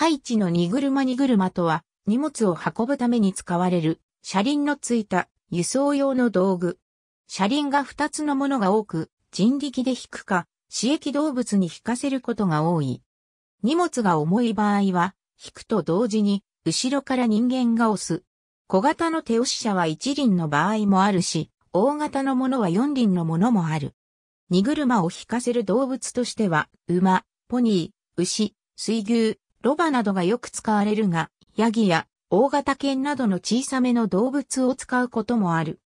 ハイチの荷車荷車とは、荷物を運ぶために使われる、車輪のついた輸送用の道具。車輪が2つのものが多く、人力で引くか、刺激動物に引かせることが多い。荷物が重い場合は、引くと同時に、後ろから人間が押す。小型の手押し車は一輪の場合もあるし、大型のものは四輪のものもある。荷車を引かせる動物としては、馬、ポニー、牛、水牛、ロバなどがよく使われるが、ヤギや大型犬などの小さめの動物を使うこともある。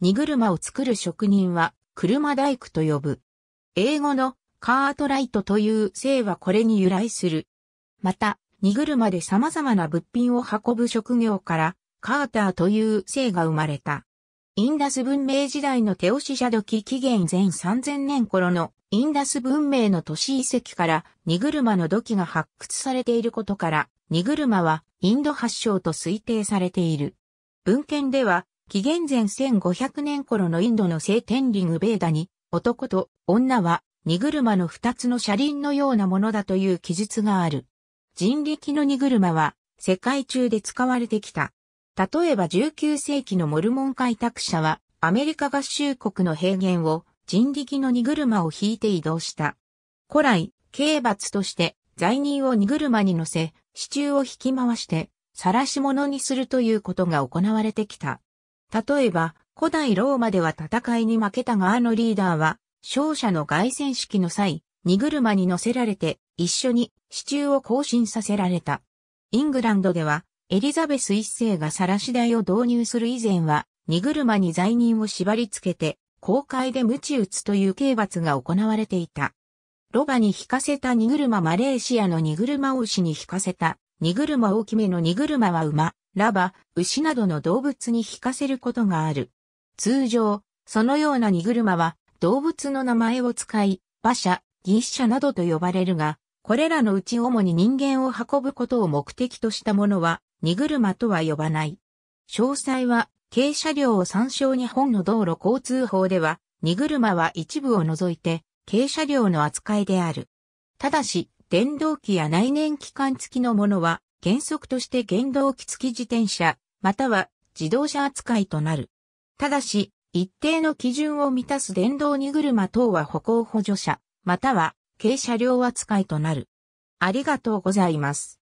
荷車を作る職人は車大工と呼ぶ。英語のカートライトという姓はこれに由来する。また、荷車で様々な物品を運ぶ職業からカーターという姓が生まれた。インダス文明時代の手押し車土器紀元前3000年頃のインダス文明の都市遺跡から荷車の土器が発掘されていることから荷車はインド発祥と推定されている。文献では紀元前1500年頃のインドの聖天ングベーダに男と女は荷車の二つの車輪のようなものだという記述がある。人力の荷車は世界中で使われてきた例えば19世紀のモルモン開拓者は、アメリカ合衆国の平原を人力の荷車を引いて移動した。古来、刑罰として罪人を荷車に乗せ、支柱を引き回して、晒し者にするということが行われてきた。例えば、古代ローマでは戦いに負けた側のリーダーは、勝者の凱旋式の際、荷車に乗せられて、一緒に支柱を更新させられた。イングランドでは、エリザベス一世が晒し台を導入する以前は、荷車に罪人を縛り付けて、公開で鞭打つという刑罰が行われていた。ロバに引かせた荷車マレーシアの荷車を牛に引かせた、荷車大きめの荷車は馬、ラバ、牛などの動物に引かせることがある。通常、そのような荷車は動物の名前を使い、馬車、牛車などと呼ばれるが、これらのうち主に人間を運ぶことを目的としたものは、荷車とは呼ばない。詳細は、軽車両を参照に本の道路交通法では、荷車は一部を除いて、軽車両の扱いである。ただし、電動機や内燃機関付きのものは、原則として原動機付き自転車、または自動車扱いとなる。ただし、一定の基準を満たす電動荷車等は歩行補助車、または軽車両扱いとなる。ありがとうございます。